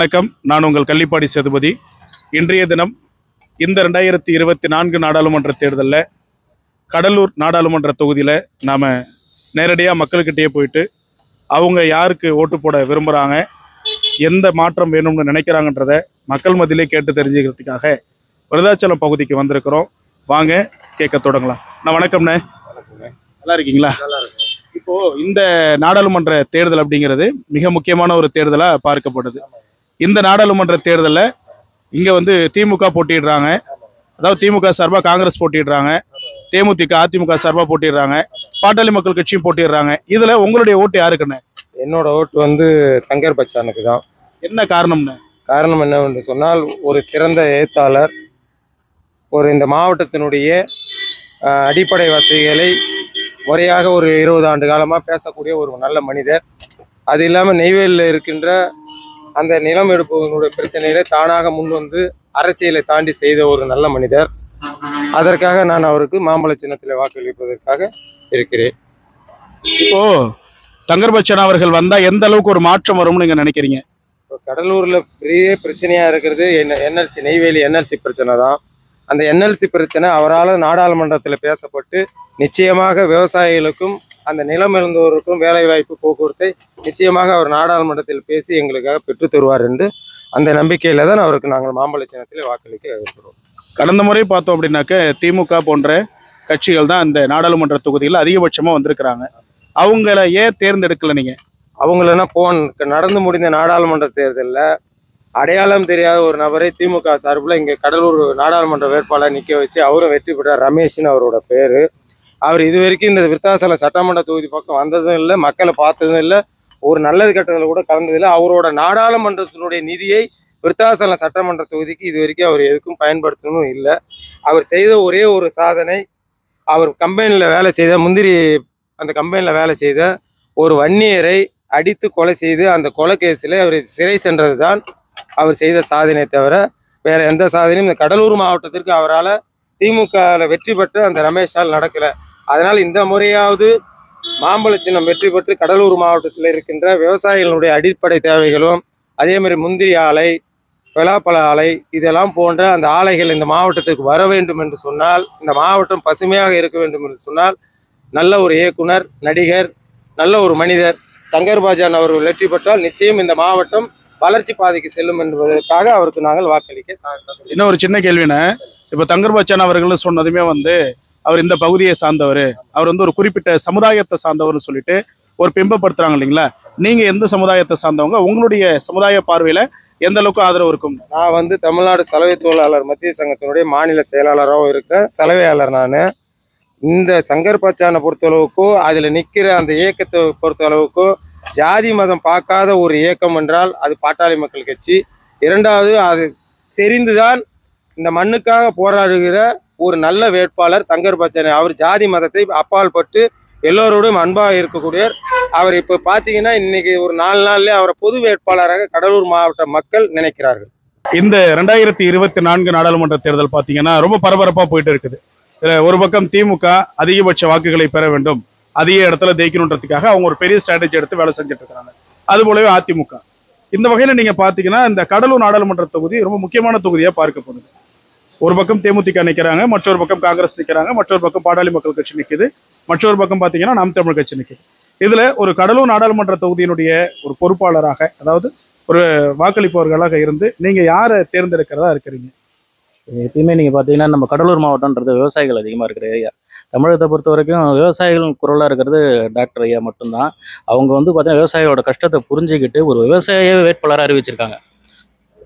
வணக்கம் நான் உங்கள் கள்ளிப்பாடி சேதுபதி இன்றைய தினம் இந்த ரெண்டாயிரத்தி இருபத்தி நான்கு நாடாளுமன்ற தேர்தலில் கடலூர் நாடாளுமன்ற தொகுதியில் நாம் நேரடியாக மக்கள்கிட்டயே போயிட்டு அவங்க யாருக்கு ஓட்டு போட விரும்புகிறாங்க எந்த மாற்றம் வேணும்னு நினைக்கிறாங்கன்றத மக்கள் மத்தியிலே கேட்டு தெரிஞ்சுக்கிறதுக்காக விருதாச்சலம் பகுதிக்கு வந்திருக்கிறோம் வாங்க கேட்க தொடங்கலாம் நான் வணக்கம்ண்ணே நல்லா இருக்கீங்களா நல்லா இருக்கு இப்போது இந்த நாடாளுமன்ற தேர்தல் அப்படிங்கிறது மிக முக்கியமான ஒரு தேர்தலாக பார்க்கப்படுது இந்த நாடாளுமன்ற தேர்தலில் இங்கே வந்து திமுக போட்டிடுறாங்க அதாவது திமுக சார்பாக காங்கிரஸ் போட்டிடுறாங்க தேமுதிக அதிமுக சார்பாக போட்டிடுறாங்க பாட்டாளி மக்கள் கட்சியும் போட்டிடுறாங்க இதில் உங்களுடைய ஓட்டு யாருக்குண்ணே என்னோட ஓட்டு வந்து தங்கர் பச்சானுக்கு தான் என்ன காரணம்னு காரணம் என்னவென்று சொன்னால் ஒரு சிறந்த எழுத்தாளர் ஒரு இந்த மாவட்டத்தினுடைய அடிப்படை வசதிகளை முறையாக ஒரு இருபது ஆண்டு காலமாக பேசக்கூடிய ஒரு நல்ல மனிதர் அது இல்லாமல் நெய்வேலியில் இருக்கின்ற அந்த நிலம் எடுப்பவனுடைய பிரச்சனையில தானாக முன் வந்து அரசியலை தாண்டி செய்த ஒரு நல்ல மனிதர் அதற்காக நான் அவருக்கு மாம்பழ சின்னத்தில் வாக்களிப்பதற்காக இருக்கிறேன் இப்போ தங்கர்பச்சன் அவர்கள் வந்தா எந்த அளவுக்கு ஒரு மாற்றம் வரும்னு நீங்க நினைக்கிறீங்க இப்போ கடலூர்ல பெரிய பிரச்சனையா இருக்கிறது என்ன என்எல்சி நெய்வேலி என்எல்சி பிரச்சனை தான் அந்த என்எல்சி பிரச்சனை அவரால் நாடாளுமன்றத்தில் பேசப்பட்டு நிச்சயமாக விவசாயிகளுக்கும் அந்த நிலம் வேலை வேலைவாய்ப்பு போக்குவரத்தை நிச்சயமாக அவர் நாடாளுமன்றத்தில் பேசி எங்களுக்காக பெற்றுத் தருவார் என்று அந்த நம்பிக்கையில் தான் அவருக்கு நாங்கள் மாம்பழ சின்னத்தில் வாக்களிக்க இருக்கிறோம் கடந்த முறை பார்த்தோம் அப்படின்னாக்க திமுக போன்ற கட்சிகள் தான் அந்த நாடாளுமன்ற தொகுதியில் அதிகபட்சமாக வந்திருக்கிறாங்க அவங்கள ஏன் தேர்ந்தெடுக்கல நீங்கள் அவங்களனா போன் நடந்து முடிந்த நாடாளுமன்ற தேர்தலில் அடையாளம் தெரியாத ஒரு நபரை திமுக சார்பில் இங்கே கடலூர் நாடாளுமன்ற வேட்பாளர் நிற்க வச்சு அவரும் வெற்றி பெற்றார் ரமேஷ்னு அவரோட பேர் அவர் இது வரைக்கும் இந்த விருத்தாசல சட்டமன்ற தொகுதி பக்கம் வந்ததும் இல்லை மக்களை பார்த்ததும் இல்லை ஒரு நல்லது கெட்டதில் கூட கலந்ததில்லை அவரோட நாடாளுமன்றத்தினுடைய நிதியை விருத்தாசலம் சட்டமன்ற தொகுதிக்கு இது வரைக்கும் அவர் எதுக்கும் பயன்படுத்தணும் இல்லை அவர் செய்த ஒரே ஒரு சாதனை அவர் கம்பெனியில் வேலை செய்த முந்திரி அந்த கம்பெனியில் வேலை செய்த ஒரு வன்னியரை அடித்து கொலை செய்து அந்த கொலை கேஸில் அவர் சிறை சென்றது தான் அவர் செய்த சாதனையை தவிர வேறு எந்த சாதனையும் இந்த கடலூர் மாவட்டத்திற்கு அவரால் திமுகவில் வெற்றி பெற்று அந்த ரமேஷால் நடக்கலை அதனால் இந்த முறையாவது மாம்பழ சின்னம் வெற்றி பெற்று கடலூர் மாவட்டத்தில் இருக்கின்ற விவசாயிகளுடைய அடிப்படை தேவைகளும் அதே மாதிரி முந்திரி ஆலை பலாப்பழ ஆலை இதெல்லாம் போன்ற அந்த ஆலைகள் இந்த மாவட்டத்துக்கு வர வேண்டும் என்று சொன்னால் இந்த மாவட்டம் பசுமையாக இருக்க வேண்டும் என்று சொன்னால் நல்ல ஒரு இயக்குனர் நடிகர் நல்ல ஒரு மனிதர் தங்கர் பாஜான் அவர்கள் வெற்றி பெற்றால் நிச்சயம் இந்த மாவட்டம் வளர்ச்சி பாதைக்கு செல்லும் என்பதற்காக அவருக்கு நாங்கள் வாக்களிக்க இன்னும் ஒரு சின்ன கேள்வின்னு இப்போ தங்கர் பாச்சான் அவர்கள் சொன்னதுமே வந்து அவர் இந்த பகுதியை சார்ந்தவர் அவர் வந்து ஒரு குறிப்பிட்ட சமுதாயத்தை சார்ந்தவர்னு சொல்லிட்டு ஒரு பிம்பப்படுத்துறாங்க இல்லைங்களா நீங்க எந்த சமுதாயத்தை சார்ந்தவங்க உங்களுடைய சமுதாய பார்வையில எந்த அளவுக்கு ஆதரவு இருக்கும் நான் வந்து தமிழ்நாடு சலவை தொழிலாளர் மத்திய சங்கத்தினுடைய மாநில செயலாளராகவும் இருக்கேன் சலவையாளர் நான் இந்த சங்கர் பச்சானை அளவுக்கு அதில் நிற்கிற அந்த இயக்கத்தை அளவுக்கு ஜாதி மதம் பார்க்காத ஒரு இயக்கம் என்றால் அது பாட்டாளி மக்கள் கட்சி இரண்டாவது அது தெரிந்துதான் இந்த மண்ணுக்காக போராடுகிற ஒரு நல்ல வேட்பாளர் தங்கர் பச்சனை அவர் ஜாதி மதத்தை அப்பால் பட்டு எல்லோரோடும் அன்பாக இருக்கக்கூடியவர் அவர் இப்போ பார்த்தீங்கன்னா இன்னைக்கு ஒரு நாலு நாள்ல அவரை பொது வேட்பாளராக கடலூர் மாவட்ட மக்கள் நினைக்கிறார்கள் இந்த ரெண்டாயிரத்தி இருபத்தி நான்கு நாடாளுமன்ற தேர்தல் பார்த்தீங்கன்னா ரொம்ப பரபரப்பாக போயிட்டு இருக்குது ஒரு பக்கம் திமுக அதிகபட்ச வாக்குகளை பெற வேண்டும் அதிக இடத்துல ஜெயிக்கணுன்றதுக்காக அவங்க ஒரு பெரிய ஸ்ட்ராட்டஜி எடுத்து வேலை செஞ்சுட்டு இருக்கிறாங்க அது போலவே அதிமுக இந்த வகையில் நீங்கள் பார்த்தீங்கன்னா இந்த கடலூர் நாடாளுமன்ற தொகுதி ரொம்ப முக்கியமான தொகுதியாக பார்க்கப்படுது ஒரு பக்கம் தேமுதிக நிற்கிறாங்க மற்றொரு பக்கம் காங்கிரஸ் நிற்கிறாங்க மற்றொரு பக்கம் பாடாளி மக்கள் கட்சி நிற்குது மற்றொரு பக்கம் பார்த்தீங்கன்னா நாம் தமிழ் கட்சி நிற்குது இதில் ஒரு கடலூர் நாடாளுமன்ற தொகுதியினுடைய ஒரு பொறுப்பாளராக அதாவது ஒரு வாக்களிப்பவர்களாக இருந்து நீங்கள் யாரை தேர்ந்தெடுக்கிறதா இருக்கிறீங்க எப்பயுமே நீங்கள் பார்த்தீங்கன்னா நம்ம கடலூர் மாவட்டம்ன்றது விவசாயிகள் அதிகமாக இருக்கிற ஏரியா தமிழகத்தை பொறுத்த வரைக்கும் விவசாயிகள் குரலாக இருக்கிறது டாக்டர் ஐயா மட்டும்தான் அவங்க வந்து பார்த்தீங்கன்னா விவசாயியோட கஷ்டத்தை புரிஞ்சுக்கிட்டு ஒரு விவசாய வேட்பாளராக அறிவிச்சிருக்காங்க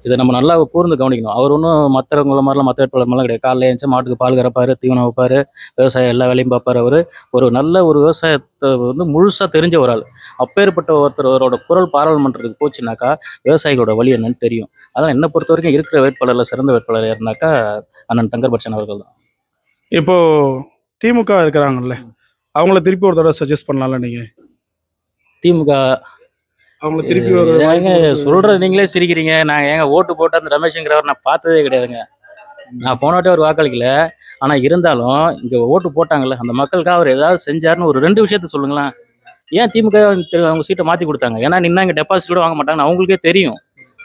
இதை நம்ம நல்லா கூர்ந்து கவனிக்கணும் அவர் ஒன்றும் மற்றவங்கள மாதிரிலாம் மற்ற வேட்பாளர் மாதிரிலாம் கிடையாது காலையில் எந்த மாட்டுக்கு பால் கறப்பார் தீவனம் வைப்பார் விவசாயம் எல்லா வேலையும் பார்ப்பார் அவர் ஒரு நல்ல ஒரு விவசாயத்தை வந்து முழுசாக தெரிஞ்ச ஒரு ஆள் அப்பேற்பட்ட ஒருத்தரோட குரல் பாராளுமன்றத்துக்கு போச்சுனாக்கா விவசாயிகளோட வழி என்னன்னு தெரியும் அதனால் என்னை பொறுத்த வரைக்கும் இருக்கிற வேட்பாளரில் சிறந்த வேட்பாளர் இருந்தாக்கா அண்ணன் தங்கர்பட்சன் அவர்கள் தான் இப்போது திமுக இருக்கிறாங்கல்ல அவங்கள திருப்பி ஒரு தடவை சஜஸ்ட் பண்ணலாம்ல நீங்கள் திமுக அவங்களை திருப்பி ஒரு ஏங்க சொல்றது நீங்களே சிரிக்கிறீங்க நாங்கள் ஏங்க ஓட்டு போட்டு அந்த ரமேஷுங்கிறவர் நான் பார்த்ததே கிடையாதுங்க நான் போனாட்டே ஒரு வாக்களிக்கல ஆனால் இருந்தாலும் இங்கே ஓட்டு போட்டாங்கல்ல அந்த மக்களுக்காக அவர் ஏதாவது செஞ்சாருன்னு ஒரு ரெண்டு விஷயத்த சொல்லுங்களேன் ஏன் திமுக அவங்க சீட்டை மாற்றி கொடுத்தாங்க ஏன்னா நின்னா இங்கே டெபாசிட் கூட வாங்க மாட்டாங்கன்னு அவங்களுக்கே தெரியும்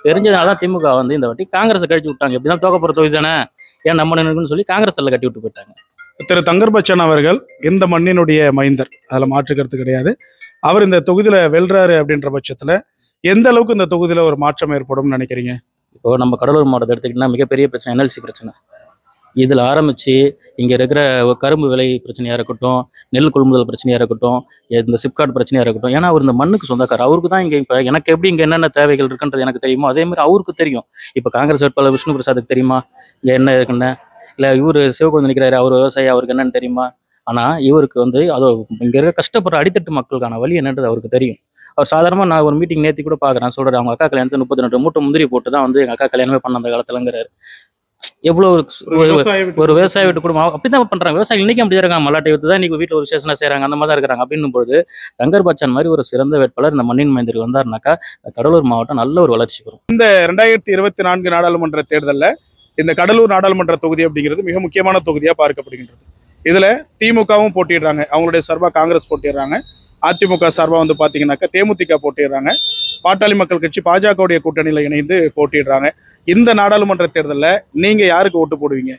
தெரிஞ்சதுனால தான் திமுக வந்து இந்த வாட்டி காங்கிரஸை கழிச்சு விட்டாங்க எப்படிதான் தோக்கப்புற தொகுதி தானே ஏன் நம்ம நினைக்கணும்னு சொல்லி காங்கிரஸ் எல்லாம் கட்டி விட்டு போயிட்டாங்க திரு தங்கர்பச்சன் அவர்கள் இந்த மண்ணினுடைய மைந்தர் அதில் மாற்றுக்கிறது கிடையாது அவர் இந்த தொகுதியில் வெல்றாரு அப்படின்ற பட்சத்தில் எந்த அளவுக்கு இந்த தொகுதியில் ஒரு மாற்றம் ஏற்படும்னு நினைக்கிறீங்க இப்போ நம்ம கடலூர் மாவட்டத்தை எடுத்துக்கிட்டிங்கன்னா மிகப்பெரிய பிரச்சனை என்எல்சி பிரச்சனை இதில் ஆரம்பித்து இங்கே இருக்கிற கரும்பு விலை பிரச்சனையாக இருக்கட்டும் நெல் கொள்முதல் பிரச்சனையாக இருக்கட்டும் இந்த சிப்கார்ட் பிரச்சனையாக இருக்கட்டும் ஏன்னா அவர் இந்த மண்ணுக்கு சொந்தக்கார் அவருக்கு தான் இங்கே இப்போ எனக்கு எப்படி இங்கே என்னென்ன தேவைகள் இருக்குன்றது எனக்கு தெரியுமோ அதேமாதிரி அவருக்கு தெரியும் இப்போ காங்கிரஸ் வேட்பாளர் விஷ்ணு பிரசாத்துக்கு தெரியுமா இங்கே என்ன இருக்குன்னு இல்லை இவர் சிவகுந்த் நிற்கிறாரு அவர் விவசாயி அவருக்கு என்னென்னு தெரியுமா ஆனால் இவருக்கு வந்து அதோ இங்கே இருக்க கஷ்டப்படுற அடித்தட்டு மக்களுக்கான வழி என்னன்றது அவருக்கு தெரியும் அவர் சாதாரணமாக நான் ஒரு மீட்டிங் நேற்றி கூட பார்க்குறேன் சொல்கிறார் அவங்க அக்கா கல்யாணத்தை முப்பத்தி ரெண்டு மூட்டை முந்திரி போட்டு தான் வந்து எங்கள் அக்கா கல்யாணமே பண்ண அந்த காலத்துலங்கிறாரு எவ்வளோ ஒரு விவசாய வீட்டு குடும்பம் அப்படி தான் பண்ணுறாங்க விவசாயம் இன்றைக்கி அப்படி இருக்காங்க மல்லாட்டை வித்து தான் இன்றைக்கி வீட்டில் ஒரு விசேஷம் செய்கிறாங்க அந்த மாதிரி தான் இருக்கிறாங்க அப்படின்னும் பொழுது தங்கர் பாச்சான் மாதிரி ஒரு சிறந்த வேட்பாளர் இந்த மண்ணின் மைந்தருக்கு வந்தார்னாக்கா கடலூர் மாவட்டம் நல்ல ஒரு வளர்ச்சி வரும் இந்த ரெண்டாயிரத்தி இருபத்தி நான்கு நாடாளுமன்ற தேர்தலில் இந்த கடலூர் நாடாளுமன்ற தொகுதி அப்படிங்கிறது மிக முக்கியமான தொகுதியாக பார்க்கப்படுகின்றது இதில் திமுகவும் போட்டிடுறாங்க அவங்களுடைய சார்பாக காங்கிரஸ் போட்டிடுறாங்க அதிமுக சார்பாக வந்து பார்த்தீங்கன்னாக்கா தேமுதிக போட்டிடுறாங்க பாட்டாளி மக்கள் கட்சி பாஜகவுடைய கூட்டணியில் இணைந்து போட்டிடுறாங்க இந்த நாடாளுமன்ற தேர்தலில் நீங்கள் யாருக்கு ஓட்டு போடுவீங்க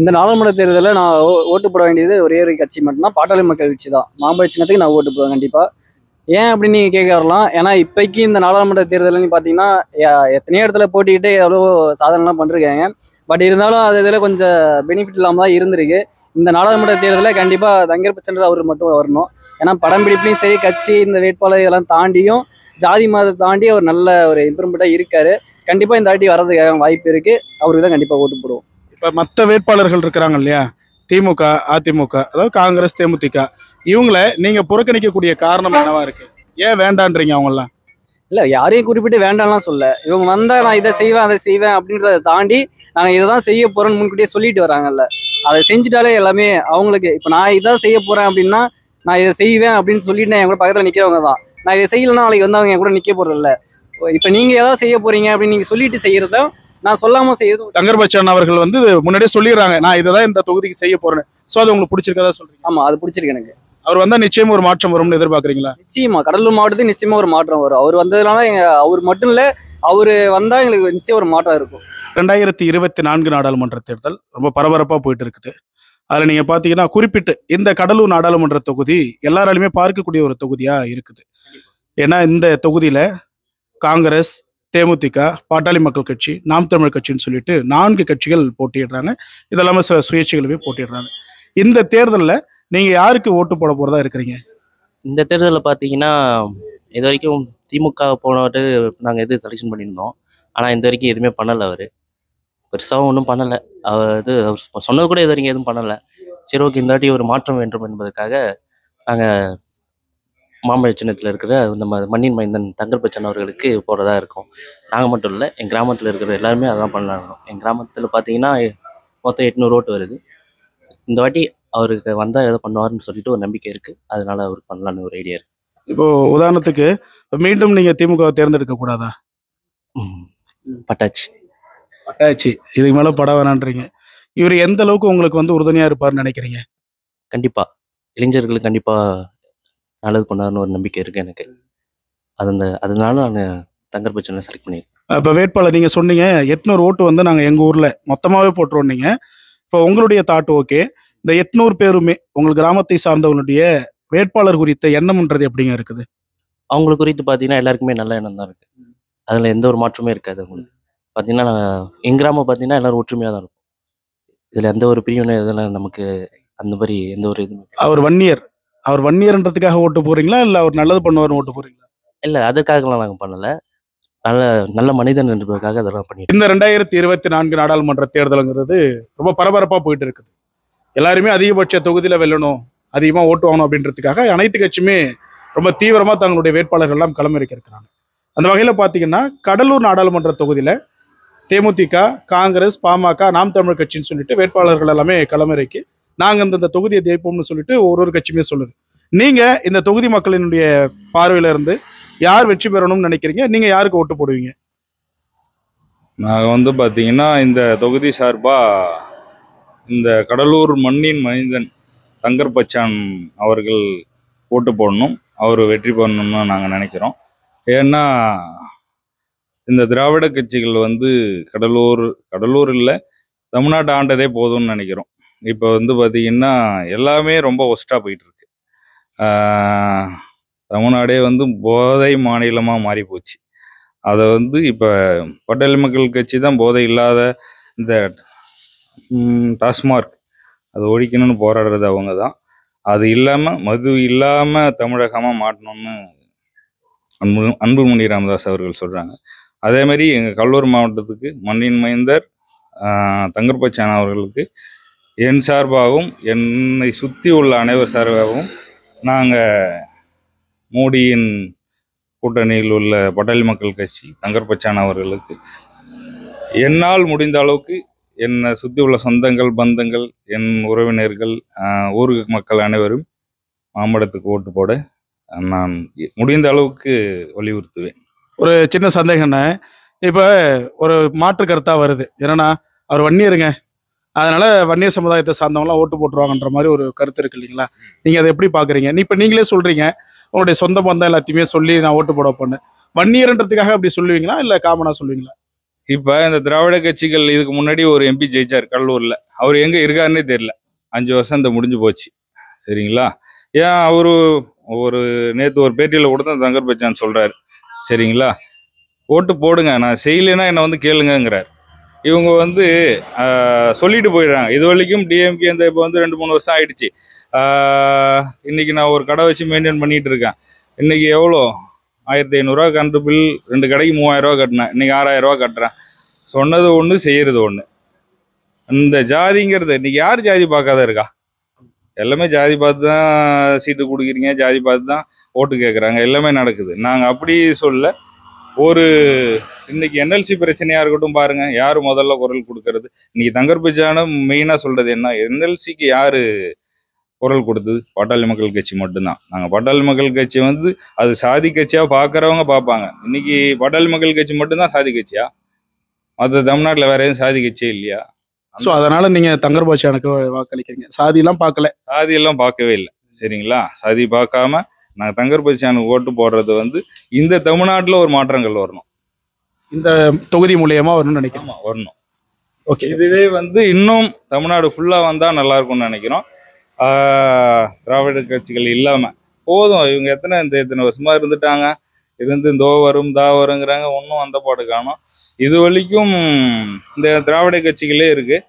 இந்த நாடாளுமன்ற தேர்தலில் நான் ஓட்டு போட வேண்டியது ஒரே ஒரு கட்சி மட்டும்தான் பாட்டாளி மக்கள் கட்சி தான் மாம்பழ சின்னத்துக்கு நான் ஓட்டு போடுவேன் கண்டிப்பாக ஏன் அப்படின்னு நீங்கள் கேட்க வரலாம் ஏன்னா இப்போக்கி இந்த நாடாளுமன்ற தேர்தல்னு பார்த்தீங்கன்னா எத்தனையோ இடத்துல போட்டிக்கிட்டே எவ்வளோ சாதனைலாம் பண்ணிருக்காங்க பட் இருந்தாலும் அது இதில் கொஞ்சம் பெனிஃபிட் இல்லாமல் தான் இருந்திருக்கு இந்த நாடாளுமன்ற தேர்தலில் கண்டிப்பாக தங்கர் பிரச்சனை அவர் மட்டும் வரணும் ஏன்னா படம் பிடிப்புலையும் சரி கட்சி இந்த வேட்பாளர் இதெல்லாம் தாண்டியும் ஜாதி மதத்தை தாண்டி அவர் நல்ல ஒரு இம்ப்ரூவ்மெண்ட்டாக இருக்கார் கண்டிப்பாக இந்த ஆட்டி வர்றதுக்காக வாய்ப்பு இருக்குது அவருக்கு தான் கண்டிப்பாக ஓட்டு போடுவோம் இப்போ மற்ற வேட்பாளர்கள் இருக்கிறாங்க இல்லையா திமுக அதிமுக அதாவது காங்கிரஸ் தேமுதிக இவங்கள நீங்க புறக்கணிக்கக்கூடிய காரணம் என்னவா இருக்கு ஏன் வேண்டான்றீங்க அவங்கெல்லாம் இல்ல யாரையும் குறிப்பிட்டு வேண்டாம்லாம் சொல்ல இவங்க வந்தா நான் இதை செய்வேன் அதை செய்வேன் அப்படின்றத தாண்டி நாங்க இதை தான் செய்ய போறோம்னு முன்கூட்டியே சொல்லிட்டு வராங்கல்ல அதை செஞ்சுட்டாலே எல்லாமே அவங்களுக்கு இப்போ நான் இதான் செய்ய போறேன் அப்படின்னா நான் இதை செய்வேன் அப்படின்னு சொல்லிட்டு என் கூட பக்கத்தில் நிற்கிறவங்க தான் நான் இதை செய்யலன்னா நாளைக்கு வந்து அவங்க என் கூட நிற்க இல்ல இப்போ நீங்க ஏதாவது செய்ய போறீங்க அப்படின்னு நீங்க சொல்லிட்டு செய்யறதும் நான் சொல்லாம செய்யும் தங்கர் அவர்கள் வந்து முன்னாடியே சொல்லிடுறாங்க நான் இதை தான் இந்த தொகுதிக்கு செய்ய போறேன் ஸோ அது உங்களுக்கு பிடிச்சிருக்கதா சொல்றீங்க ஆமா அது பிடிச்சிருக்கு எனக்கு அவர் வந்தா நிச்சயம் ஒரு மாற்றம் வரும்னு எதிர்பார்க்குறீங்களா நிச்சயமா கடலூர் மாவட்டத்துக்கு நிச்சயமா ஒரு மாற்றம் வரும் அவர் வந்ததுனால அவர் மட்டும் இல்ல அவர் வந்தா எங்களுக்கு நிச்சயம் ஒரு மாற்றம் இருக்கும் ரெண்டாயிரத்தி இருபத்தி நான்கு நாடாளுமன்ற தேர்தல் ரொம்ப பரபரப்பா போயிட்டு இருக்குது அதில் நீங்கள் பார்த்தீங்கன்னா குறிப்பிட்டு இந்த கடலூர் நாடாளுமன்ற தொகுதி எல்லாராலையுமே பார்க்கக்கூடிய ஒரு தொகுதியாக இருக்குது ஏன்னா இந்த தொகுதியில் காங்கிரஸ் தேமுதிக பாட்டாளி மக்கள் கட்சி நாம் தமிழ் கட்சின்னு சொல்லிட்டு நான்கு கட்சிகள் போட்டியிடுறாங்க இல்லாமல் சில சுயேட்சைகளுமே போட்டிடுறாங்க இந்த தேர்தலில் நீங்கள் யாருக்கு ஓட்டு போட போகிறதா இருக்கிறீங்க இந்த தேர்தலில் பார்த்தீங்கன்னா இது வரைக்கும் திமுக போனவர்கிட்ட நாங்கள் எது செலெக்ஷன் பண்ணியிருந்தோம் ஆனால் இந்த வரைக்கும் எதுவுமே பண்ணலை அவர் பெருசாகவும் ஒன்றும் பண்ணலை அவர் இது சொன்னது கூட இது வரைக்கும் எதுவும் பண்ணலை சரி ஓகே இந்த வாட்டி ஒரு மாற்றம் வேண்டும் என்பதற்காக நாங்கள் மாம்பழ சின்னத்தில் இருக்கிற நம்ம மண்ணின் மைந்தன் தங்கர் பச்சன் அவர்களுக்கு போகிறதா இருக்கும் நாங்கள் மட்டும் இல்லை என் கிராமத்தில் இருக்கிற எல்லாருமே அதான் பண்ணலாம் என் கிராமத்தில் பார்த்தீங்கன்னா மொத்தம் எட்நூறு ஓட்டு வருது இந்த வாட்டி அவருக்கு வந்தால் எதை பண்ணுவார்னு சொல்லிட்டு ஒரு நம்பிக்கை இருக்குது அதனால அவர் பண்ணலான்னு ஒரு ஐடியா இருக்குது இப்போது உதாரணத்துக்கு மீண்டும் நீங்கள் திமுக தேர்ந்தெடுக்க கூடாதா பட்டாச்சு பட்டாச்சு இதுக்கு மேலே படம் வேணான்றீங்க இவர் எந்த அளவுக்கு உங்களுக்கு வந்து உறுதுணையாக இருப்பார்னு நினைக்கிறீங்க கண்டிப்பாக இளைஞர்களுக்கு கண்டிப்பாக நல்லது பண்ணார்னு ஒரு நம்பிக்கை இருக்கு எனக்கு அது அந்த அதனால நான் தங்கர் பிரச்சனை செலக்ட் பண்ணியிருக்கேன் இப்போ வேட்பாளர் நீங்கள் சொன்னீங்க எட்நூறு ஓட்டு வந்து நாங்கள் எங்கள் ஊரில் மொத்தமாகவே போட்டுருவோம் நீங்கள் இப்போ உங்களுடைய தாட் ஓகே இந்த எட்நூறு பேருமே உங்கள் கிராமத்தை சார்ந்தவங்களுடைய வேட்பாளர் குறித்த எண்ணம்ன்றது எப்படிங்க இருக்குது அவங்களுக்கு குறித்து பார்த்தீங்கன்னா எல்லாருக்குமே நல்ல எண்ணம் தான் இருக்குது அதில் எந்த ஒரு மாற்றமே இருக்காது அவங்களுக்கு பார்த்தீங்கன்னா எங்கள் கிராமம் பார்த்தீங்கன்னா எல்லாரும் ஒற்றுமையாக தான் இருக்கும் இதில் எந்த ஒரு பிரிவினை இதெல்லாம் நமக்கு அந்த மாதிரி எந்த ஒரு இதுவும் அவர் வன்னியர் அவர் வன்னியர்ன்றதுக்காக ஓட்டு போறீங்களா இல்ல அவர் நல்லது பண்ணுவார்னு ஓட்டு போறீங்களா இல்ல அதுக்காகலாம் நாங்க பண்ணல நல்ல நல்ல மனிதன் என்பதற்காக அதெல்லாம் பண்ணிட்டு இந்த ரெண்டாயிரத்தி இருபத்தி நான்கு நாடாளுமன்ற தேர்தலுங்கிறது ரொம்ப பரபரப்பா போயிட்டு இருக்குது எல்லாருமே அதிகபட்ச தொகுதியில வெல்லணும் அதிகமா ஓட்டு வாங்கணும் அப்படின்றதுக்காக அனைத்து கட்சியுமே ரொம்ப தீவிரமா தங்களுடைய வேட்பாளர்கள் எல்லாம் களமிறக்க இருக்கிறாங்க அந்த வகையில பாத்தீங்கன்னா கடலூர் நாடாளுமன்ற தொகுதியில தேமுதிக காங்கிரஸ் பாமக நாம் தமிழ் கட்சின்னு சொல்லிட்டு வேட்பாளர்கள் எல்லாமே களமிறக்கி நாங்கள் இந்த தொகுதியை ஜெயிப்போம்னு சொல்லிட்டு ஒரு ஒரு கட்சியுமே சொல்லுது நீங்கள் இந்த தொகுதி மக்களினுடைய பார்வையில இருந்து யார் வெற்றி பெறணும்னு நினைக்கிறீங்க நீங்கள் யாருக்கு ஓட்டு போடுவீங்க நாங்கள் வந்து பார்த்தீங்கன்னா இந்த தொகுதி சார்பாக இந்த கடலூர் மண்ணின் மனிதன் தங்கர் பச்சான் அவர்கள் ஓட்டு போடணும் அவர் வெற்றி பெறணும்னு நாங்கள் நினைக்கிறோம் ஏன்னா இந்த திராவிட கட்சிகள் வந்து கடலூர் கடலூர் இல்லை தமிழ்நாட்டை ஆண்டதே போதும்னு நினைக்கிறோம் இப்போ வந்து பார்த்திங்கன்னா எல்லாமே ரொம்ப ஒஸ்ட்டாக போயிட்டுருக்கு தமிழ்நாடே வந்து போதை மாநிலமாக மாறி போச்சு அதை வந்து இப்போ பட்டேல் மக்கள் கட்சி தான் போதை இல்லாத இந்த டாஸ்மார்க் அதை ஒழிக்கணும்னு போராடுறது அவங்க தான் அது இல்லாமல் மது இல்லாமல் தமிழகமாக மாட்டணும்னு அன்பு அன்புமணி ராமதாஸ் அவர்கள் சொல்கிறாங்க அதேமாதிரி எங்கள் கல்லூர் மாவட்டத்துக்கு மண்ணின் மைந்தர் தங்கர்பச்சான் அவர்களுக்கு என் சார்பாகவும் என்னை சுற்றி உள்ள அனைவர் சார்பாகவும் நாங்கள் மோடியின் கூட்டணியில் உள்ள பட்டாளி மக்கள் கட்சி தங்கர்பச்சான் அவர்களுக்கு என்னால் முடிந்த அளவுக்கு என்னை சுற்றி உள்ள சொந்தங்கள் பந்தங்கள் என் உறவினர்கள் ஊரு மக்கள் அனைவரும் மாம்படத்துக்கு ஓட்டு போட நான் முடிந்த அளவுக்கு வலியுறுத்துவேன் ஒரு சின்ன சந்தேகம்னா இப்போ ஒரு மாற்று கருத்தாக வருது என்னன்னா அவர் வன்னியருங்க அதனால வன்னியர் சமுதாயத்தை சார்ந்தவங்களாம் ஓட்டு போட்டுருவாங்கன்ற மாதிரி ஒரு கருத்து இருக்கு இல்லைங்களா நீங்க அதை எப்படி பாக்குறீங்க இப்போ நீங்களே சொல்றீங்க உங்களுடைய சொந்த பந்தம் எல்லாத்தையுமே சொல்லி நான் ஓட்டு போட பண்ணு வன்னியர்ன்றதுக்காக அப்படி சொல்லுவீங்களா இல்ல காமனா சொல்லுவீங்களா இப்ப இந்த திராவிட கட்சிகள் இதுக்கு முன்னாடி ஒரு எம்பி ஜெயிச்சார் கடலூர்ல அவர் எங்க இருக்காருன்னே தெரியல அஞ்சு வருஷம் இந்த முடிஞ்சு போச்சு சரிங்களா ஏன் அவரு ஒரு நேற்று ஒரு பேட்டியில் கூட தான் தங்கர் பச்சான் சொல்றாரு சரிங்களா ஓட்டு போடுங்க நான் செய்யலைன்னா என்னை வந்து கேளுங்கிறார் இவங்க வந்து சொல்லிட்டு போயிடுறாங்க இது வரைக்கும் டிஎம்கே அந்த இப்போ வந்து ரெண்டு மூணு வருஷம் ஆயிடுச்சு இன்னைக்கு நான் ஒரு கடை வச்சு மெயின்டைன் பண்ணிட்டு இருக்கேன் இன்னைக்கு எவ்வளோ ஆயிரத்தி ஐநூறுரூவா கரண்ட் பில் ரெண்டு கடைக்கு மூவாயிரரூவா கட்டினேன் இன்னைக்கு ரூபா கட்டுறேன் சொன்னது ஒன்று செய்கிறது ஒன்று இந்த ஜாதிங்கிறது இன்றைக்கி யார் ஜாதி பார்க்காத இருக்கா எல்லாமே ஜாதி பார்த்து தான் சீட்டு கொடுக்குறீங்க ஜாதி பார்த்து தான் ஓட்டு கேட்குறாங்க எல்லாமே நடக்குது நாங்கள் அப்படி சொல்ல ஒரு இன்னைக்கு என்எல்சி பிரச்சனையா இருக்கட்டும் பாருங்க யாரு முதல்ல குரல் கொடுக்கறது இன்னைக்கு தங்கர்பிஜான மெயினா சொல்றது என்ன என்எல்சிக்கு யாரு குரல் கொடுத்தது பாட்டாளி மக்கள் கட்சி மட்டும்தான் நாங்கள் பாட்டாளி மக்கள் கட்சி வந்து அது சாதி கட்சியாக பார்க்குறவங்க பார்ப்பாங்க இன்னைக்கு பாட்டாளி மக்கள் கட்சி மட்டும்தான் சாதி கட்சியா மற்ற தமிழ்நாட்டில் வேற எதுவும் சாதி கட்சியே இல்லையா ஸோ அதனால நீங்க தங்கர் எனக்கு வாக்களிக்கிறீங்க சாதியெல்லாம் பார்க்கல சாதியெல்லாம் பார்க்கவே இல்லை சரிங்களா சாதி பார்க்காம நாங்கள் தங்கர் பாஷானுக்கு ஓட்டு போடுறது வந்து இந்த தமிழ்நாட்டில் ஒரு மாற்றங்கள் வரணும் இந்த தொகுதி மூலியமா வரணும்னு நினைக்கிறோம் வரணும் ஓகே இதுவே வந்து இன்னும் தமிழ்நாடு ஃபுல்லாக வந்தால் நல்லா இருக்கும்னு நினைக்கிறோம் திராவிட கட்சிகள் இல்லாமல் போதும் இவங்க எத்தனை இந்த இத்தனை வருஷமாக இருந்துட்டாங்க இருந்து இந்தோ வரும் தா வருங்கிறாங்க ஒன்றும் வந்த பாடு காணும் இது வரைக்கும் இந்த திராவிட கட்சிகளே இருக்குது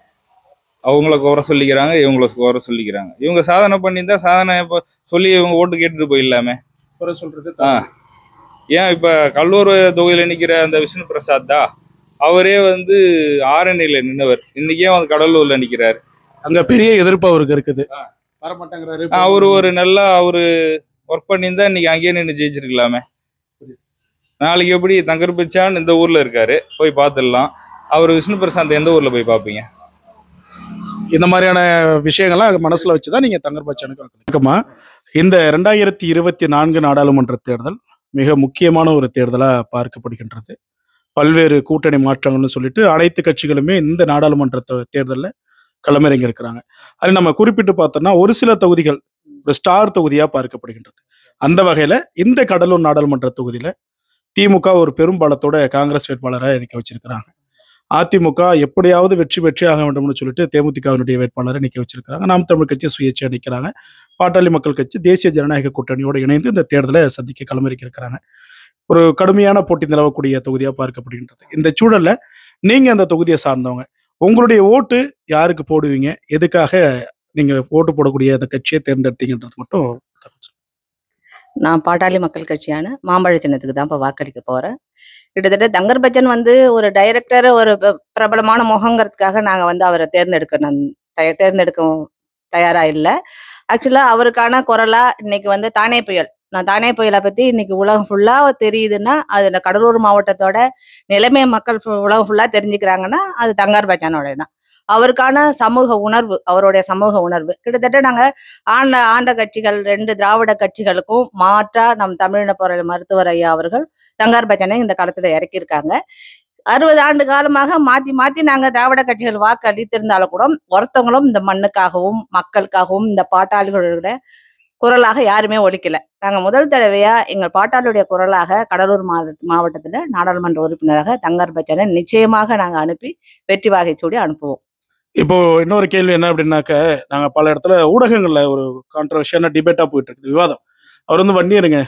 அவங்கள குறை சொல்லிக்கிறாங்க இவங்கள குற சொல்லிக்கிறாங்க இவங்க சாதனை பண்ணியிருந்தா சாதனை இப்போ சொல்லி இவங்க ஓட்டு கேட்டுட்டு போயிடலாமே குறை சொல்கிறது ஆ ஏன் இப்போ கல்லூர் தொகுதியில் நிற்கிற அந்த விஷ்ணு பிரசாத் தான் அவரே வந்து ஆரணியில் நின்னவர் இன்னைக்கே வந்து கடலூரில் நிற்கிறார் அங்கே பெரிய எதிர்ப்பு அவருக்கு இருக்குது அவர் ஒரு நல்லா அவர் ஒர்க் பண்ணியிருந்தா இன்னைக்கு அங்கேயே நின்று ஜெயிச்சிருக்கலாமே நாளைக்கு எப்படி தங்கர் பிச்சான் இந்த ஊரில் இருக்காரு போய் பார்த்துடலாம் அவர் விஷ்ணு பிரசாந்த் எந்த ஊரில் போய் பார்ப்பீங்க இந்த மாதிரியான விஷயங்கள்லாம் மனசில் வச்சு தான் நீங்கள் தங்கர் பச்சானுக்கு இந்த ரெண்டாயிரத்தி இருபத்தி நான்கு நாடாளுமன்ற தேர்தல் மிக முக்கியமான ஒரு தேர்தலாக பார்க்கப்படுகின்றது பல்வேறு கூட்டணி மாற்றங்கள்னு சொல்லிட்டு அனைத்து கட்சிகளுமே இந்த நாடாளுமன்ற தேர்தலில் களமிறங்கி இருக்கிறாங்க அது நம்ம குறிப்பிட்டு பார்த்தோம்னா ஒரு சில தொகுதிகள் ஒரு ஸ்டார் தொகுதியாக பார்க்கப்படுகின்றது அந்த வகையில் இந்த கடலூர் நாடாளுமன்ற தொகுதியில் திமுக ஒரு பெரும்பாலத்தோட காங்கிரஸ் வேட்பாளராக இணைக்க வச்சிருக்கிறாங்க அதிமுக எப்படியாவது வெற்றி வெற்றியாக வேண்டும்னு சொல்லிட்டு தேமுதிகவினுடைய வேட்பாளரை நிற்க வச்சிருக்கிறாங்க நாம் தமிழ் கட்சியை சுயேட்சையாக நிற்கிறாங்க பாட்டாளி மக்கள் கட்சி தேசிய ஜனநாயக கூட்டணியோடு இணைந்து இந்த தேர்தலை சந்திக்க களமிறக்கி இருக்கிறாங்க ஒரு கடுமையான போட்டி நிலவக்கூடிய தொகுதியாக பார்க்கப்படுகின்றது இந்த சூழலில் நீங்கள் அந்த தொகுதியை சார்ந்தவங்க உங்களுடைய ஓட்டு யாருக்கு போடுவீங்க எதுக்காக நீங்கள் ஓட்டு போடக்கூடிய அந்த கட்சியை தேர்ந்தெடுத்தீங்கன்றது மட்டும் நான் பாட்டாளி மக்கள் கட்சியான மாம்பழ சின்னத்துக்கு தான் இப்போ வாக்களிக்க போகிறேன் கிட்டத்தட்ட தங்கர் பச்சன் வந்து ஒரு டைரக்டர் ஒரு பிரபலமான முகங்கிறதுக்காக நாங்கள் வந்து அவரை தேர்ந்தெடுக்க நான் தேர்ந்தெடுக்க தயாராக இல்லை ஆக்சுவலாக அவருக்கான குரலாக இன்னைக்கு வந்து தானே புயல் நான் தானே புயலை பற்றி இன்னைக்கு உலகம் ஃபுல்லாக தெரியுதுன்னா அதில் கடலூர் மாவட்டத்தோட நிலைமை மக்கள் உலகம் ஃபுல்லாக தெரிஞ்சுக்கிறாங்கன்னா அது தங்கர் பச்சானோட தான் அவருக்கான சமூக உணர்வு அவருடைய சமூக உணர்வு கிட்டத்தட்ட நாங்க ஆண்ட ஆண்ட கட்சிகள் ரெண்டு திராவிட கட்சிகளுக்கும் மாற்றா நம் தமிழின பொருள் மருத்துவர் ஐயா அவர்கள் தங்கார் பச்சனை இந்த காலத்துல இறக்கியிருக்காங்க அறுபது ஆண்டு காலமாக மாத்தி மாத்தி நாங்க திராவிட கட்சிகள் வாக்கு அளித்திருந்தாலும் கூட ஒருத்தவங்களும் இந்த மண்ணுக்காகவும் மக்களுக்காகவும் இந்த பாட்டாளிகளோட குரலாக யாருமே ஒழிக்கல நாங்க முதல் தடவையா எங்கள் பாட்டாளுடைய குரலாக கடலூர் மாவட்ட மாவட்டத்துல நாடாளுமன்ற உறுப்பினராக தங்கர் பச்சனை நிச்சயமாக நாங்க அனுப்பி வெற்றி வாகை சூடி அனுப்புவோம் இப்போ இன்னொரு கேள்வி என்ன அப்படின்னாக்க நாங்கள் பல இடத்துல ஊடகங்களில் ஒரு கான்ட்ரவர்ஷியான டிபேட்டாக போயிட்டு இருக்குது விவாதம் அவர் வந்து இருங்க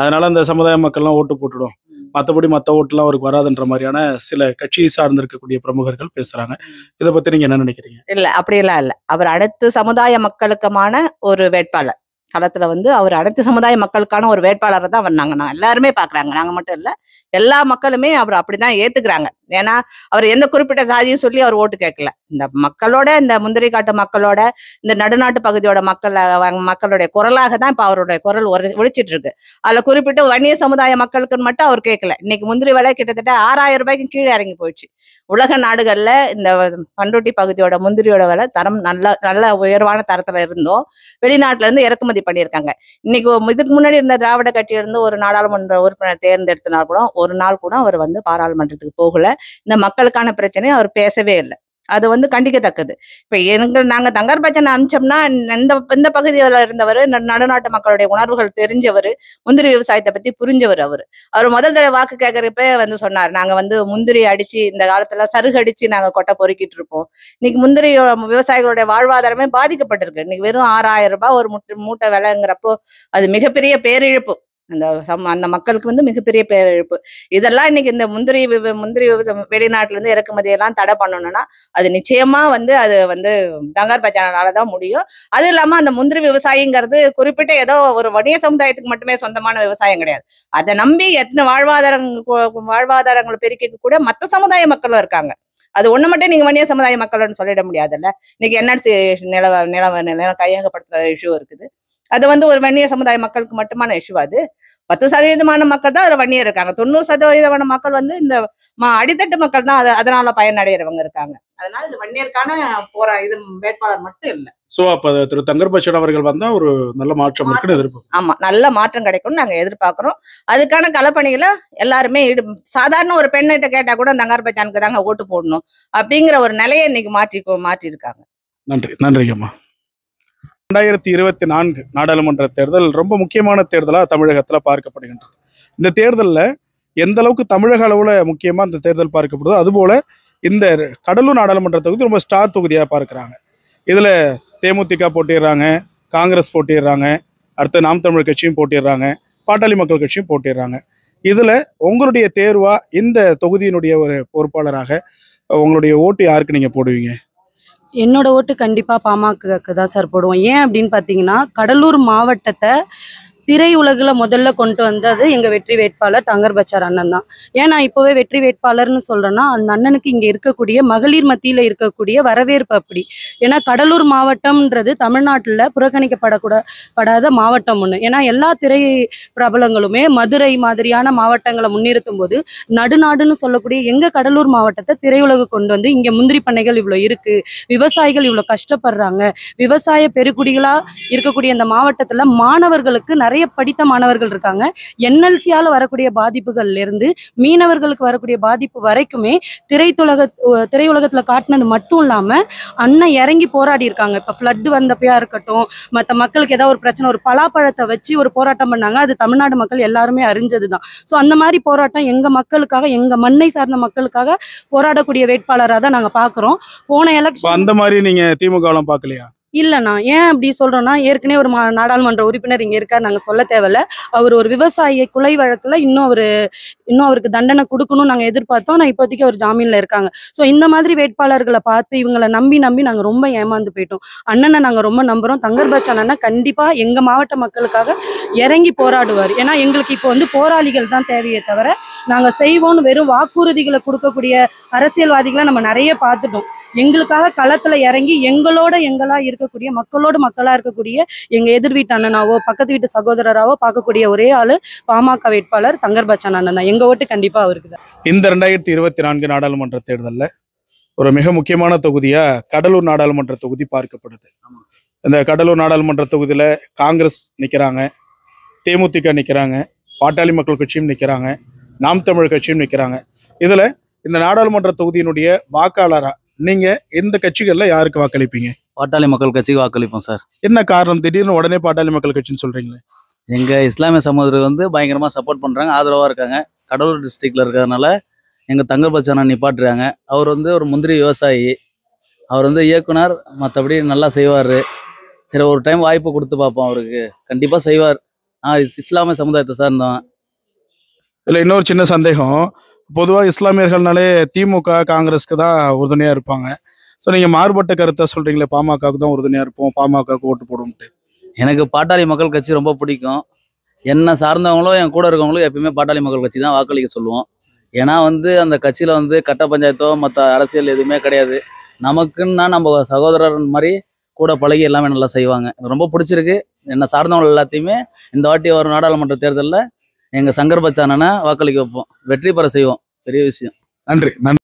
அதனால அந்த சமுதாய மக்கள்லாம் ஓட்டு போட்டுடும் மற்றபடி மற்ற ஓட்டுலாம் அவருக்கு வராதுன்ற மாதிரியான சில கட்சி சார்ந்து இருக்கக்கூடிய பிரமுகர்கள் பேசுறாங்க இதை பத்தி நீங்க என்ன நினைக்கிறீங்க இல்ல அப்படியெல்லாம் இல்லை அவர் அனைத்து சமுதாய மக்களுக்குமான ஒரு வேட்பாளர் களத்துல வந்து அவர் அனைத்து சமுதாய மக்களுக்கான ஒரு வேட்பாளரை தான் வந்தாங்க நான் எல்லாருமே பாக்குறாங்க நாங்க மட்டும் இல்ல எல்லா மக்களுமே அவர் அப்படிதான் ஏத்துக்கிறாங்க ஏன்னா அவர் எந்த குறிப்பிட்ட சாதியும் சொல்லி அவர் ஓட்டு கேட்கல இந்த மக்களோட இந்த முந்திரி காட்டு மக்களோட இந்த நடுநாட்டு பகுதியோட மக்கள் மக்களுடைய குரலாக தான் இப்ப அவருடைய குரல் ஒழிச்சிட்டு இருக்கு அதுல குறிப்பிட்டு வணிக சமுதாய மக்களுக்குன்னு மட்டும் அவர் கேட்கல இன்னைக்கு முந்திரி விலை கிட்டத்தட்ட ஆறாயிரம் ரூபாய்க்கு கீழே இறங்கி போயிடுச்சு உலக நாடுகள்ல இந்த பண்ருட்டி பகுதியோட முந்திரியோட விலை தரம் நல்ல நல்ல உயர்வான தரத்துல இருந்தோம் வெளிநாட்டுல இருந்து இறக்குமதி இறக்குமதி பண்ணியிருக்காங்க இன்னைக்கு இதுக்கு முன்னாடி இருந்த திராவிட கட்சியிலிருந்து ஒரு நாடாளுமன்ற உறுப்பினர் தேர்ந்தெடுத்தனால் கூட ஒரு நாள் கூட அவர் வந்து பாராளுமன்றத்துக்கு போகல இந்த மக்களுக்கான பிரச்சனையை அவர் பேசவே இல்லை அது வந்து கண்டிக்கத்தக்கது இப்ப எங்க நாங்க தங்கார் பச்சனை அமிச்சோம்னா இந்த இந்த பகுதியில இருந்தவர் நடுநாட்டு மக்களுடைய உணர்வுகள் தெரிஞ்சவர் முந்திரி விவசாயத்தை பத்தி புரிஞ்சவர் அவர் அவர் முதல் தடவை வாக்கு கேட்கறப்ப வந்து சொன்னார் நாங்க வந்து முந்திரி அடிச்சு இந்த காலத்துல சருகு அடிச்சு நாங்க கொட்டை பொறுக்கிட்டு இருப்போம் இன்னைக்கு முந்திரி விவசாயிகளுடைய வாழ்வாதாரமே பாதிக்கப்பட்டிருக்கு இன்னைக்கு வெறும் ஆறாயிரம் ரூபாய் ஒரு மூட்டை மூட்டை விலைங்கிறப்போ அது மிகப்பெரிய பேரிழப்பு அந்த சம் அந்த மக்களுக்கு வந்து மிகப்பெரிய பேரழிப்பு இதெல்லாம் இன்னைக்கு இந்த முந்திரி முந்திரி வெளிநாட்டுல இருந்து இறக்குமதி எல்லாம் தடை பண்ணணும்னா அது நிச்சயமா வந்து அது வந்து தங்கார் பச்சானால தான் முடியும் அதுவும் இல்லாம அந்த முந்திரி விவசாயிங்கிறது குறிப்பிட்ட ஏதோ ஒரு வணிக சமுதாயத்துக்கு மட்டுமே சொந்தமான விவசாயம் கிடையாது அதை நம்பி எத்தனை வாழ்வாதாரங்கள் வாழ்வாதாரங்களை பெருக்கிக்க கூட மற்ற சமுதாய மக்களும் இருக்காங்க அது ஒண்ணு மட்டும் நீங்க வணிக சமுதாய மக்கள்னு சொல்லிட முடியாதுல்ல இன்னைக்கு என்ஆர்சி நில நில நிலம் கையகப்படுத்துற இஷ்யூ இருக்குது அது வந்து ஒரு வன்னிய சமுதாய மக்களுக்கு மட்டுமான இஷ்யூ அது பத்து சதவீதமான மக்கள் தான் அதுல வன்னியர் இருக்காங்க தொண்ணூறு சதவீதமான மக்கள் வந்து இந்த அடித்தட்டு மக்கள் தான் அதனால பயனடைகிறவங்க இருக்காங்க அதனால இது வன்னியருக்கான போற இது வேட்பாளர் மட்டும் இல்ல சோ அப்ப திரு தங்கர்பச்சன் அவர்கள் வந்தா ஒரு நல்ல மாற்றம் எதிர்ப்பு ஆமா நல்ல மாற்றம் கிடைக்கும்னு நாங்க எதிர்பார்க்கிறோம் அதுக்கான கலப்பணிகளை எல்லாருமே ஈடு சாதாரண ஒரு பெண்ணிட்ட கேட்டா கூட தங்கர்பச்சானுக்கு தாங்க ஓட்டு போடணும் அப்படிங்கிற ஒரு நிலையை இன்னைக்கு மாற்றி மாற்றி இருக்காங்க நன்றி நன்றி அம்மா ரெண்டாயிரத்தி இருபத்தி நான்கு நாடாளுமன்ற தேர்தல் ரொம்ப முக்கியமான தேர்தலாக தமிழகத்தில் பார்க்கப்படுகின்றது இந்த தேர்தலில் எந்த அளவுக்கு தமிழக அளவில் முக்கியமாக இந்த தேர்தல் பார்க்கப்படுதோ அதுபோல் இந்த கடலூர் நாடாளுமன்ற தொகுதி ரொம்ப ஸ்டார் தொகுதியாக பார்க்குறாங்க இதில் தேமுதிக போட்டிடுறாங்க காங்கிரஸ் போட்டிடுறாங்க அடுத்து நாம் தமிழ் கட்சியும் போட்டிடுறாங்க பாட்டாளி மக்கள் கட்சியும் போட்டிடுறாங்க இதில் உங்களுடைய தேர்வாக இந்த தொகுதியினுடைய ஒரு பொறுப்பாளராக உங்களுடைய ஓட்டு யாருக்கு நீங்கள் போடுவீங்க என்னோட ஓட்டு கண்டிப்பாக பாமகக்கு தான் சார் போடுவோம் ஏன் அப்படின்னு பார்த்தீங்கன்னா கடலூர் மாவட்டத்தை திரையுலகில் முதல்ல கொண்டு வந்தது எங்கள் வெற்றி வேட்பாளர் தங்கர் பச்சார் அண்ணன் தான் ஏன் நான் இப்போவே வெற்றி வேட்பாளர்னு சொல்கிறேன்னா அந்த அண்ணனுக்கு இங்கே இருக்கக்கூடிய மகளிர் மத்தியில் இருக்கக்கூடிய வரவேற்பு அப்படி ஏன்னா கடலூர் மாவட்டம்ன்றது தமிழ்நாட்டில் புறக்கணிக்கப்படக்கூட படாத மாவட்டம் ஒன்று ஏன்னா எல்லா திரை பிரபலங்களுமே மதுரை மாதிரியான மாவட்டங்களை முன்னிறுத்தும் போது நடுநாடுன்னு சொல்லக்கூடிய எங்கள் கடலூர் மாவட்டத்தை திரையுலகு கொண்டு வந்து இங்கே முந்திரி பண்ணைகள் இவ்வளோ இருக்குது விவசாயிகள் இவ்வளோ கஷ்டப்படுறாங்க விவசாய பெருக்குடிகளாக இருக்கக்கூடிய அந்த மாவட்டத்தில் மாணவர்களுக்கு நிறைய நிறைய படித்த மாணவர்கள் இருக்காங்க என்எல்சியால் வரக்கூடிய இருந்து மீனவர்களுக்கு வரக்கூடிய பாதிப்பு வரைக்குமே திரைத்துலக திரையுலகத்தில் காட்டினது மட்டும் இல்லாமல் அண்ணன் இறங்கி போராடி இருக்காங்க இப்போ ஃப்ளட்டு வந்தப்பயா இருக்கட்டும் மற்ற மக்களுக்கு ஏதாவது ஒரு பிரச்சனை ஒரு பலாப்பழத்தை வச்சு ஒரு போராட்டம் பண்ணாங்க அது தமிழ்நாடு மக்கள் எல்லாருமே அறிஞ்சது தான் ஸோ அந்த மாதிரி போராட்டம் எங்கள் மக்களுக்காக எங்கள் மண்ணை சார்ந்த மக்களுக்காக போராடக்கூடிய வேட்பாளராக தான் நாங்கள் பார்க்குறோம் போன எலெக்ஷன் அந்த மாதிரி நீங்கள் திமுகலாம் பார்க்கலையா இல்லைண்ணா ஏன் அப்படி சொல்றோம்னா ஏற்கனவே ஒரு நாடாளுமன்ற உறுப்பினர் இங்க இருக்கார் நாங்க சொல்ல தேவையில்ல அவர் ஒரு விவசாய குலை வழக்குல இன்னும் அவரு இன்னும் அவருக்கு தண்டனை கொடுக்கணும்னு நாங்க எதிர்பார்த்தோம் நான் இப்போதைக்கு அவர் ஜாமீன்ல இருக்காங்க ஸோ இந்த மாதிரி வேட்பாளர்களை பார்த்து இவங்களை நம்பி நம்பி நாங்க ரொம்ப ஏமாந்து போயிட்டோம் அண்ணனை நாங்க ரொம்ப நம்புறோம் தங்கர் பச்சான் அண்ணா கண்டிப்பா எங்க மாவட்ட மக்களுக்காக இறங்கி போராடுவார் ஏன்னா எங்களுக்கு இப்போ வந்து போராளிகள் தான் தேவையே தவிர நாங்க செய்வோம்னு வெறும் வாக்குறுதிகளை கொடுக்கக்கூடிய அரசியல்வாதிகளை நம்ம நிறைய பார்த்துட்டோம் எங்களுக்காக களத்துல இறங்கி எங்களோட எங்களா இருக்கக்கூடிய மக்களோடு மக்களா இருக்கக்கூடிய எங்க எதிர் வீட்டு அண்ணனாவோ பக்கத்து வீட்டு சகோதரராவோ பார்க்கக்கூடிய ஒரே ஆளு பாமக வேட்பாளர் தங்கர் பச்சன் அண்ணன் தான் எங்க ஓட்டு கண்டிப்பா அவருக்கு இந்த ரெண்டாயிரத்தி இருபத்தி நான்கு நாடாளுமன்ற தேர்தலில் ஒரு மிக முக்கியமான தொகுதியா கடலூர் நாடாளுமன்ற தொகுதி பார்க்கப்படுது இந்த கடலூர் நாடாளுமன்ற தொகுதியில காங்கிரஸ் நிற்கிறாங்க தேமுதிக நிற்கிறாங்க பாட்டாளி மக்கள் கட்சியும் நிற்கிறாங்க நாம் தமிழ் கட்சியும் நிற்கிறாங்க இதில் இந்த நாடாளுமன்ற தொகுதியினுடைய வாக்காளராக நீங்க எந்த கட்சிகள்ல யாருக்கு வாக்களிப்பீங்க பாட்டாளி மக்கள் கட்சிக்கு வாக்களிப்போம் சார் என்ன காரணம் திடீர்னு உடனே பாட்டாளி மக்கள் கட்சின்னு சொல்றீங்களே எங்க இஸ்லாமிய சமூகத்துக்கு வந்து பயங்கரமா சப்போர்ட் பண்றாங்க ஆதரவா இருக்காங்க கடலூர் டிஸ்ட்ரிக்ட்ல இருக்கிறதுனால எங்க தங்கப்பச்சானா நிப்பாட்டுறாங்க அவர் வந்து ஒரு முந்திரி விவசாயி அவர் வந்து இயக்குனர் மற்றபடி நல்லா செய்வார் சரி ஒரு டைம் வாய்ப்பு கொடுத்து பார்ப்போம் அவருக்கு கண்டிப்பாக செய்வார் நான் இஸ்லாமிய சமுதாயத்தை சார்ந்தோம் இல்லை இன்னொரு சின்ன சந்தேகம் பொதுவாக இஸ்லாமியர்கள்னாலே திமுக காங்கிரஸ்க்கு தான் உறுதுணையாக இருப்பாங்க ஸோ நீங்கள் மாறுபட்ட கருத்தை சொல்கிறீங்களே பாமகவுக்கு தான் உறுதுணையாக இருப்போம் பாமகவுக்கு ஓட்டு போடும்ட்டு எனக்கு பாட்டாளி மக்கள் கட்சி ரொம்ப பிடிக்கும் என்ன சார்ந்தவங்களோ என் கூட இருக்கவங்களோ எப்பயுமே பாட்டாளி மக்கள் கட்சி தான் வாக்களிக்க சொல்லுவோம் ஏன்னா வந்து அந்த கட்சியில் வந்து கட்ட பஞ்சாயத்தோ மற்ற அரசியல் எதுவுமே கிடையாது நமக்குன்னா நம்ம சகோதரர் மாதிரி கூட பழகி எல்லாமே நல்லா செய்வாங்க ரொம்ப பிடிச்சிருக்கு என்னை சார்ந்தவங்க எல்லாத்தையுமே இந்த வாட்டி வரும் நாடாளுமன்ற தேர்தலில் எங்க சங்கர் பச்சானனா வாக்களிக்க வைப்போம் வெற்றி பெற செய்வோம் பெரிய விஷயம் நன்றி நன்றி